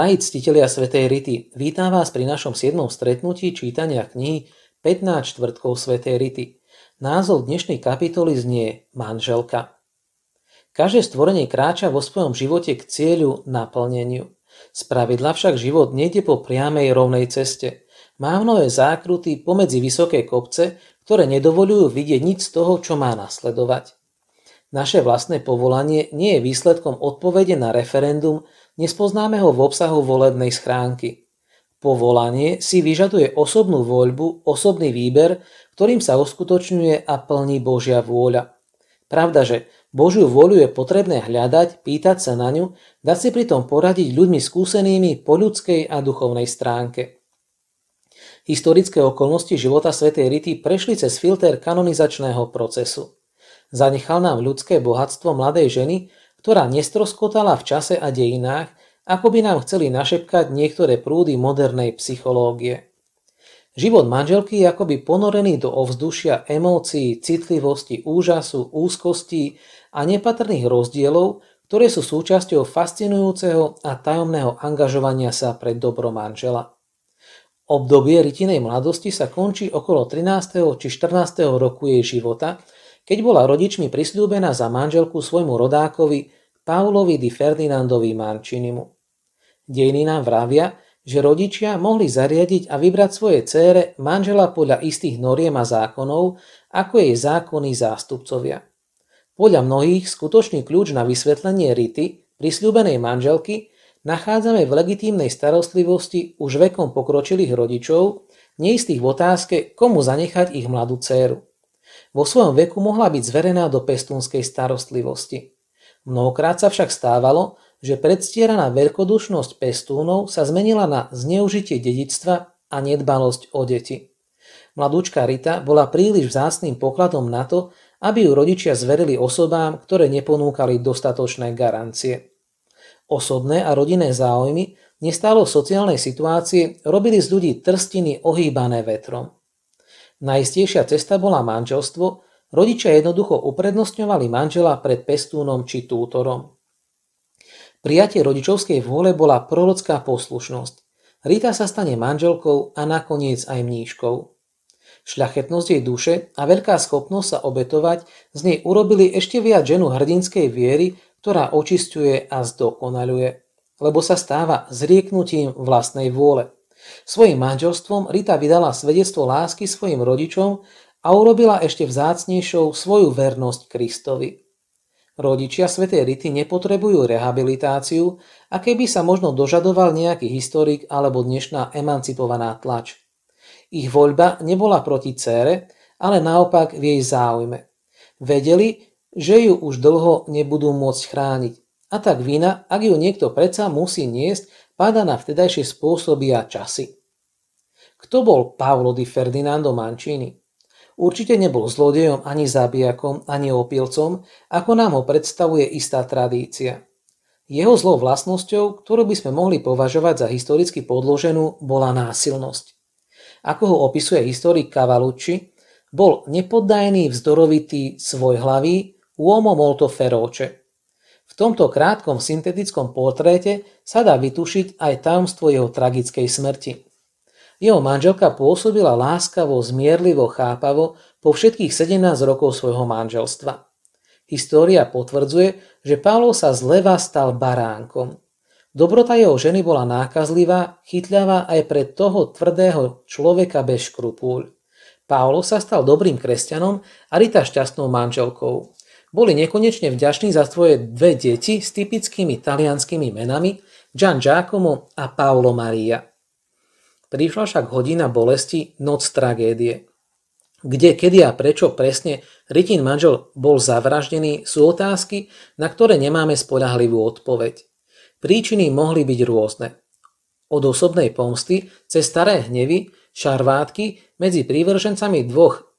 Drahí ctitelia Svetej Rity, vítam vás pri našom 7. stretnutí čítania knihy 15 čtvrtkov Svetej Rity. Názov dnešnej kapitoly znie Manželka. Každé stvorenie kráča vo svojom živote k cieľu naplneniu. Spravidla však život nejde po priamej rovnej ceste. Má mnohé zákruty pomedzi vysoké kopce, ktoré nedovolujú vidieť nič z toho, čo má nasledovať. Naše vlastné povolanie nie je výsledkom odpovede na referendum, nespoznáme ho v obsahu volebnej schránky. Povolanie si vyžaduje osobnú voľbu, osobný výber, ktorým sa uskutočňuje a plní Božia vôľa. Pravda, že Božiu vôľu je potrebné hľadať, pýtať sa na ňu, dať si pritom poradiť ľuďmi skúsenými po ľudskej a duchovnej stránke. Historické okolnosti života svätej Rity prešli cez filter kanonizačného procesu. Zanechal nám ľudské bohatstvo mladej ženy, ktorá nestroskotala v čase a dejinách, ako by nám chceli našepkať niektoré prúdy modernej psychológie. Život manželky je akoby ponorený do ovzdušia emócií, citlivosti, úžasu, úzkostí a nepatrných rozdielov, ktoré sú súčasťou fascinujúceho a tajomného angažovania sa pre dobro manžela. Obdobie ritinej mladosti sa končí okolo 13. či 14. roku jej života keď bola rodičmi prisľúbená za manželku svojmu rodákovi Paulovi di Ferdinandovi Marčinimu. Dejiny nám vravia, že rodičia mohli zariadiť a vybrať svoje cére manžela podľa istých noriem a zákonov, ako jej zákony zástupcovia. Podľa mnohých skutočný kľúč na vysvetlenie rity prisľúbenej manželky nachádzame v legitímnej starostlivosti už vekom pokročilých rodičov, neistých v otázke, komu zanechať ich mladú céru vo svojom veku mohla byť zverená do pestúnskej starostlivosti. Mnohokrát sa však stávalo, že predstieraná veľkodušnosť pestúnov sa zmenila na zneužitie dedictva a nedbalosť o deti. Mladúčka Rita bola príliš vzácným pokladom na to, aby ju rodičia zverili osobám, ktoré neponúkali dostatočné garancie. Osobné a rodinné záujmy nestálo sociálnej situácie robili z ľudí trstiny ohýbané vetrom. Najistejšia cesta bola manželstvo, rodičia jednoducho uprednostňovali manžela pred pestúnom či tútorom. Prijatie rodičovskej vôle bola prorocká poslušnosť. Rita sa stane manželkou a nakoniec aj mníškou. Šľachetnosť jej duše a veľká schopnosť sa obetovať z nej urobili ešte viac ženu hrdinskej viery, ktorá očistuje a zdokonaluje, lebo sa stáva zrieknutím vlastnej vôle. Svojim manželstvom Rita vydala svedectvo lásky svojim rodičom a urobila ešte vzácnejšou svoju vernosť Kristovi. Rodičia svätej Rity nepotrebujú rehabilitáciu a keby sa možno dožadoval nejaký historik alebo dnešná emancipovaná tlač. Ich voľba nebola proti cére, ale naopak v jej záujme. Vedeli, že ju už dlho nebudú môcť chrániť a tak vina, ak ju niekto predsa musí niesť, páda na vtedajšie spôsoby a časy. Kto bol Paolo di Ferdinando Mancini? Určite nebol zlodejom ani zabijakom, ani opilcom, ako nám ho predstavuje istá tradícia. Jeho zlou vlastnosťou, ktorú by sme mohli považovať za historicky podloženú, bola násilnosť. Ako ho opisuje historik Cavalucci, bol nepoddajný, vzdorovitý, svojhlavý, uomo molto feroce – tomto krátkom syntetickom portréte sa dá vytušiť aj tajomstvo jeho tragickej smrti. Jeho manželka pôsobila láskavo, zmierlivo, chápavo po všetkých 17 rokov svojho manželstva. História potvrdzuje, že Pavlov sa zleva stal baránkom. Dobrota jeho ženy bola nákazlivá, chytľavá aj pre toho tvrdého človeka bez škrupúľ. Pavlo sa stal dobrým kresťanom a Rita šťastnou manželkou boli nekonečne vďační za svoje dve deti s typickými talianskými menami Gian Giacomo a Paolo Maria. Prišla však hodina bolesti, noc tragédie. Kde, kedy a prečo presne Ritin manžel bol zavraždený sú otázky, na ktoré nemáme spolahlivú odpoveď. Príčiny mohli byť rôzne. Od osobnej pomsty cez staré hnevy, šarvátky medzi prívržencami dvoch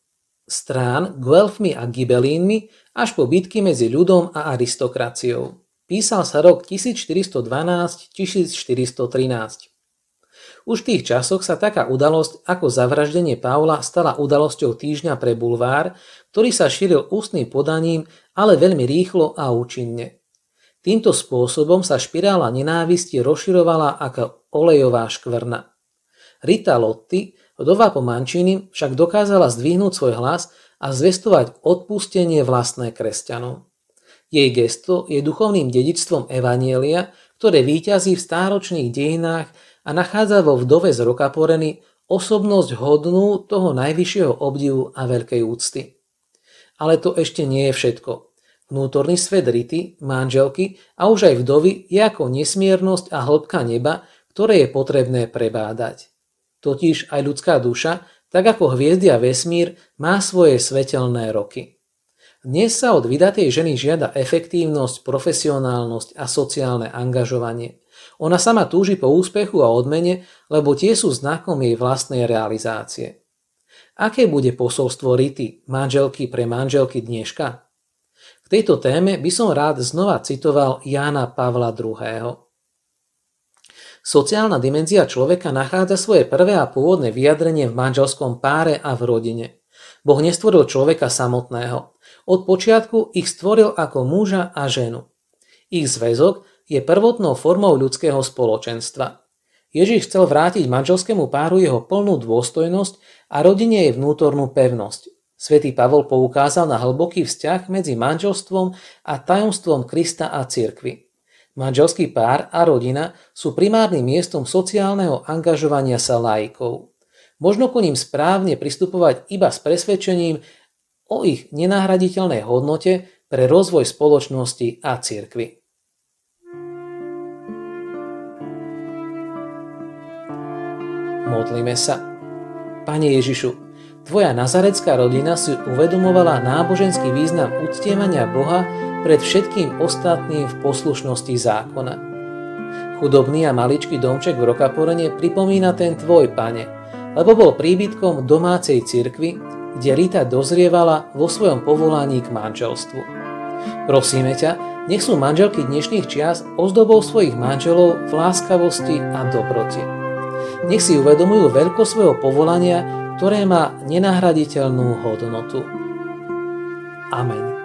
strán Guelfmi a Gibelínmi až po bitky medzi ľudom a aristokraciou. Písal sa rok 1412-1413. Už v tých časoch sa taká udalosť ako zavraždenie Pavla stala udalosťou týždňa pre bulvár, ktorý sa šíril ústnym podaním, ale veľmi rýchlo a účinne. Týmto spôsobom sa špirála nenávisti rozširovala ako olejová škvrna. Rita Lotti, Vdova po Mančíny však dokázala zdvihnúť svoj hlas a zvestovať odpustenie vlastné kresťanov. Jej gesto je duchovným dedičstvom Evanielia, ktoré výťazí v stáročných dejinách a nachádza vo vdove z poreny osobnosť hodnú toho najvyššieho obdivu a veľkej úcty. Ale to ešte nie je všetko. Vnútorný svet Rity, manželky a už aj vdovy je ako nesmiernosť a hĺbka neba, ktoré je potrebné prebádať totiž aj ľudská duša, tak ako hviezdy a vesmír, má svoje svetelné roky. Dnes sa od vydatej ženy žiada efektívnosť, profesionálnosť a sociálne angažovanie. Ona sama túži po úspechu a odmene, lebo tie sú znakom jej vlastnej realizácie. Aké bude posolstvo Rity, manželky pre manželky dneška? K tejto téme by som rád znova citoval Jana Pavla II. Sociálna dimenzia človeka nachádza svoje prvé a pôvodné vyjadrenie v manželskom páre a v rodine. Boh nestvoril človeka samotného. Od počiatku ich stvoril ako muža a ženu. Ich zväzok je prvotnou formou ľudského spoločenstva. Ježiš chcel vrátiť manželskému páru jeho plnú dôstojnosť a rodine jej vnútornú pevnosť. Svetý Pavol poukázal na hlboký vzťah medzi manželstvom a tajomstvom Krista a cirkvi. Manželský pár a rodina sú primárnym miestom sociálneho angažovania sa lajkov. Možno ku ním správne pristupovať iba s presvedčením o ich nenahraditeľnej hodnote pre rozvoj spoločnosti a cirkvi. Modlíme sa. Pane Ježišu, Tvoja nazarecká rodina si uvedomovala náboženský význam uctievania Boha pred všetkým ostatným v poslušnosti zákona. Chudobný a maličký domček v Rokaporene pripomína ten tvoj, pane, lebo bol príbytkom domácej cirkvy, kde Rita dozrievala vo svojom povolaní k manželstvu. Prosíme ťa, nech sú manželky dnešných čias ozdobou svojich manželov v láskavosti a dobrote. Nech si uvedomujú veľkosť svojho povolania, ktoré má nenahraditeľnú hodnotu. Amen.